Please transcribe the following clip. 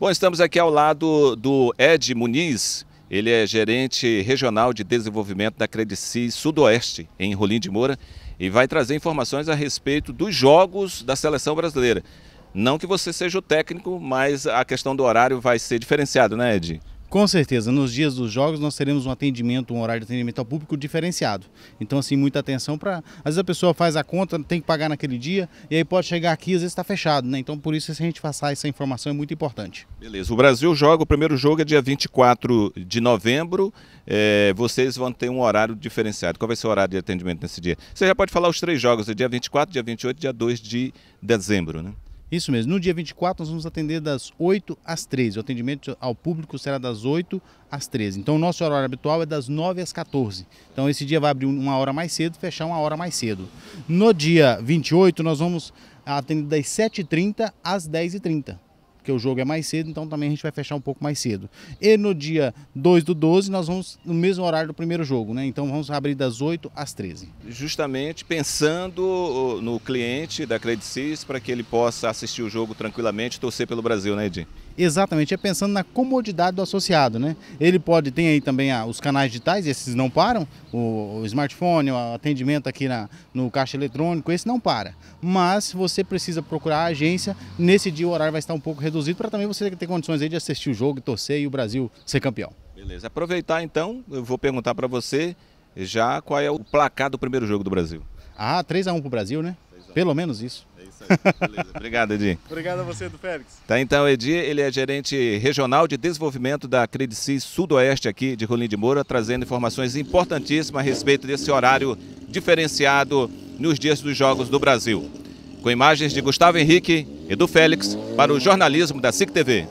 Bom, estamos aqui ao lado do Ed Muniz. Ele é gerente regional de desenvolvimento da Credici Sudoeste, em Rolim de Moura, e vai trazer informações a respeito dos jogos da seleção brasileira. Não que você seja o técnico, mas a questão do horário vai ser diferenciada, né, Ed? Com certeza, nos dias dos jogos nós teremos um atendimento, um horário de atendimento ao público diferenciado. Então, assim, muita atenção para. Às vezes a pessoa faz a conta, tem que pagar naquele dia, e aí pode chegar aqui, às vezes está fechado, né? Então, por isso, se a gente passar essa informação é muito importante. Beleza. O Brasil joga, o primeiro jogo é dia 24 de novembro. É, vocês vão ter um horário diferenciado. Qual vai ser o horário de atendimento nesse dia? Você já pode falar os três jogos, é dia 24, dia 28 dia 2 de dezembro, né? Isso mesmo. No dia 24, nós vamos atender das 8 às 13. O atendimento ao público será das 8 às 13. Então, o nosso horário habitual é das 9 às 14. Então, esse dia vai abrir uma hora mais cedo fechar uma hora mais cedo. No dia 28, nós vamos atender das 7h30 às 10h30 porque o jogo é mais cedo, então também a gente vai fechar um pouco mais cedo. E no dia 2 do 12, nós vamos no mesmo horário do primeiro jogo, né? Então vamos abrir das 8 às 13. Justamente pensando no cliente da Credit Suisse para que ele possa assistir o jogo tranquilamente e torcer pelo Brasil, né, Edinho? Exatamente, é pensando na comodidade do associado, né? Ele pode, tem aí também ah, os canais digitais, esses não param, o, o smartphone, o atendimento aqui na, no caixa eletrônico, esse não para. Mas você precisa procurar a agência, nesse dia o horário vai estar um pouco reduzido para também você ter condições aí de assistir o jogo, torcer e o Brasil ser campeão. Beleza, aproveitar então, eu vou perguntar para você já qual é o placar do primeiro jogo do Brasil. Ah, 3x1 para o Brasil, né? Pelo menos isso. Beleza. Obrigado, Edi. Obrigado a você, do Félix. Tá, então, Edi, ele é gerente regional de desenvolvimento da Credici Sudoeste aqui de Rolim de Moura, trazendo informações importantíssimas a respeito desse horário diferenciado nos dias dos Jogos do Brasil. Com imagens de Gustavo Henrique e do Félix para o jornalismo da SIC TV.